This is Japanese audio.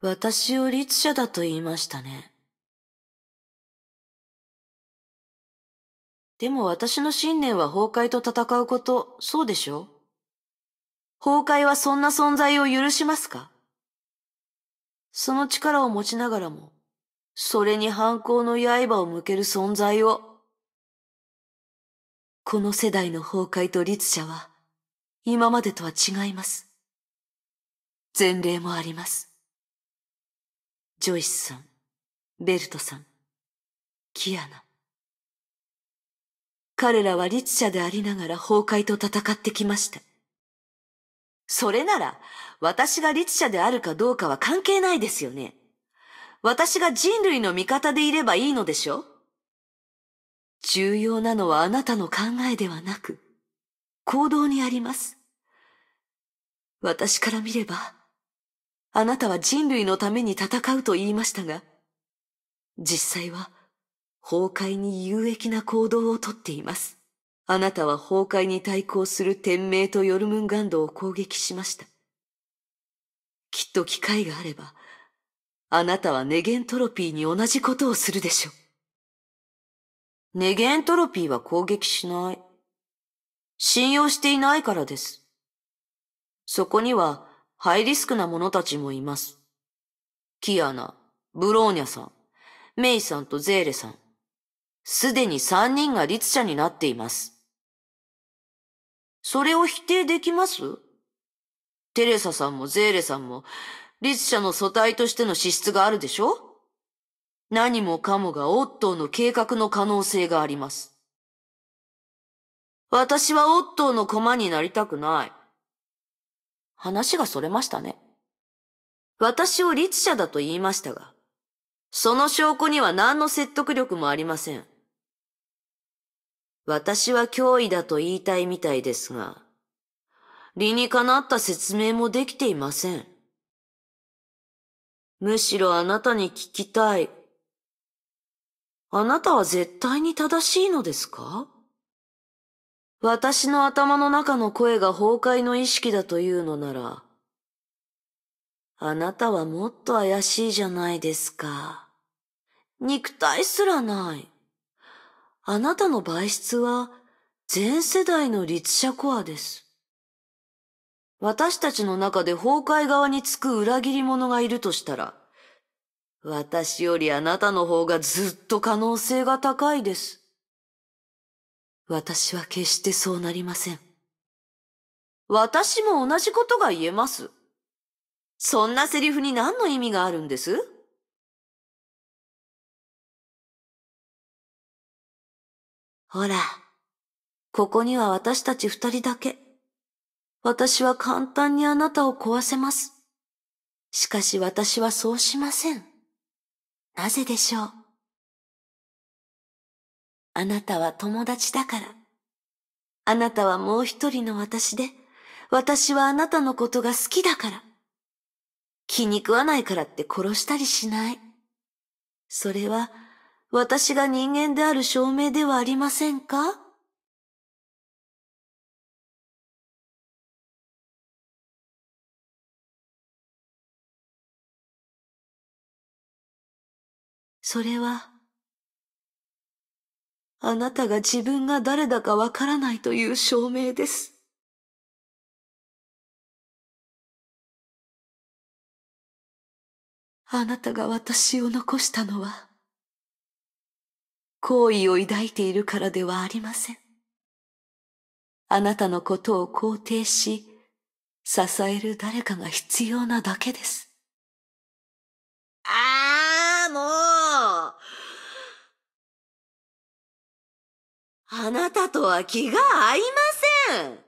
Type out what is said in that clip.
私を律者だと言いましたね。でも私の信念は崩壊と戦うこと、そうでしょ崩壊はそんな存在を許しますかその力を持ちながらも、それに反抗の刃を向ける存在を。この世代の崩壊と律者は、今までとは違います。前例もあります。ジョイスさん、ベルトさん、キアナ。彼らは律者でありながら崩壊と戦ってきました。それなら、私が律者であるかどうかは関係ないですよね。私が人類の味方でいればいいのでしょう重要なのはあなたの考えではなく、行動にあります。私から見れば、あなたは人類のために戦うと言いましたが、実際は崩壊に有益な行動をとっています。あなたは崩壊に対抗する天命とヨルムンガンドを攻撃しました。きっと機会があれば、あなたはネゲントロピーに同じことをするでしょう。ネゲントロピーは攻撃しない。信用していないからです。そこには、ハイリスクな者たちもいます。キアナ、ブローニャさん、メイさんとゼーレさん。すでに三人が律者になっています。それを否定できますテレサさんもゼーレさんも、律者の素体としての資質があるでしょ何もかもがオットーの計画の可能性があります。私はオットーの駒になりたくない。話がそれましたね。私を律者だと言いましたが、その証拠には何の説得力もありません。私は脅威だと言いたいみたいですが、理にかなった説明もできていません。むしろあなたに聞きたい。あなたは絶対に正しいのですか私の頭の中の声が崩壊の意識だというのなら、あなたはもっと怪しいじゃないですか。肉体すらない。あなたの媒質は全世代の律者コアです。私たちの中で崩壊側につく裏切り者がいるとしたら、私よりあなたの方がずっと可能性が高いです。私は決してそうなりません。私も同じことが言えます。そんなセリフに何の意味があるんですほら、ここには私たち二人だけ。私は簡単にあなたを壊せます。しかし私はそうしません。なぜでしょうあなたは友達だから。あなたはもう一人の私で、私はあなたのことが好きだから。気に食わないからって殺したりしない。それは、私が人間である証明ではありませんかそれは、あなたが自分が誰だかわからないという証明です。あなたが私を残したのは、好意を抱いているからではありません。あなたのことを肯定し、支える誰かが必要なだけです。あああなたとは気が合いません。